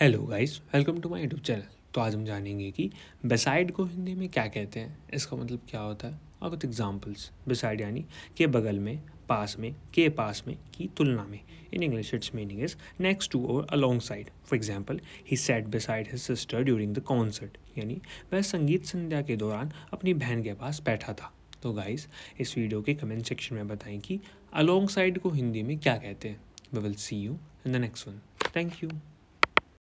hello guys welcome to my YouTube channel तो आज हम जानेंगे कि बेसाइड को हिंदी में क्या कहते हैं इसका मतलब क्या होता है और कुछ एग्जांपल्स बेसाइड यानी के बगल में पास में के पास में की तुलना में in English its meaning is next to और alongside for example he sat beside his sister during the concert यानी वह संगीत संध्या के दौरान अपनी बहन के पास बैठा था तो गाइस इस वीडियो के कमेंट सेक्शन में बताएं कि अलोंग साइड को हिंदी में क्या कहते हैं we will see you in the next one thank you